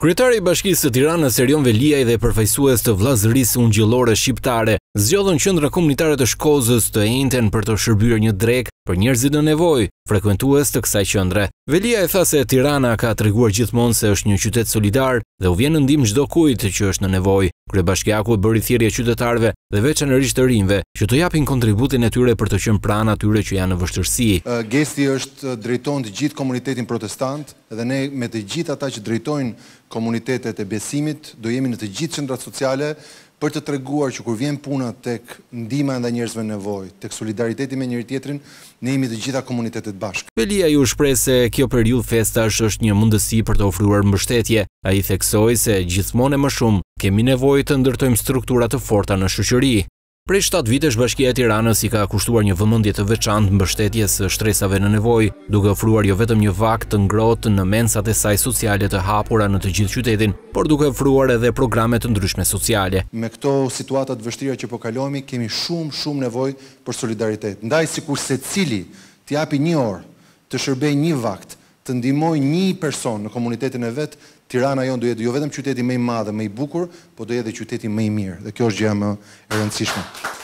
Kryetari i Bashkisë së Tiranës Erion Veliaj dhe përfaqësues të vllazërisë ungjëllore shqiptare zgjodhën qendra komunitare të Shkozës të Enten për të shërbyer një drek për njerëzit në nevojë, frekuentues të kësaj qendre. Veliaj tha se Tirana ka treguar gjithmonë se është një qytet solidar dhe u vjen në ndihmë çdo kujt që është në nevojë. Kryebashkiaku e bëri thirrje qytetarëve dhe veçanërisht të rinjve që të japin kontributin e tyre për të qënë pranë atyre që janë në vështirësi. Gesti është drejton të gjithë komunitetin protestant dhe ne me të gjithë ata që drejtojnë komunitetet e besimit do jemi në të gjithë qendrat sociale për të treguar që kur vjen puna tek ndihma ndaj njerëzve nevojë, tek solidariteti me njëri tjetrin, ne jemi të gjitha komunitetet bashkë. Pelia ju shpreh se kjo periudhë festash është një mundësi për të ofruar mbështetje. Ai theksoi se gjithmonë më shumë kemi nevojë të ndërtojmë struktura të forta në shoqëri. Prej 7 vitesh Bashkia e Tiranës i ka kushtuar një vëmendje të veçantë mbështetjes së shtresave në nevojë, duke ofruar jo vetëm një vakt të ngrohtë në mensat e saj sociale të hapura në të gjithë qytetin, por duke ofruar edhe programe të ndryshme sociale. Me këto situata të vështira që po kalojmë, kemi shumë shumë nevojë për solidaritet. Ndaj sikur secili të japi një orë, të shërbejë një vakt të ndimoj një person në komunitetin e vetë, Tirana jonë do jetë jo vetëm qyteti me i madhe, me i bukur, po do jetë dhe qyteti me i mirë. Dhe kjo është gjemë e rëndësishme.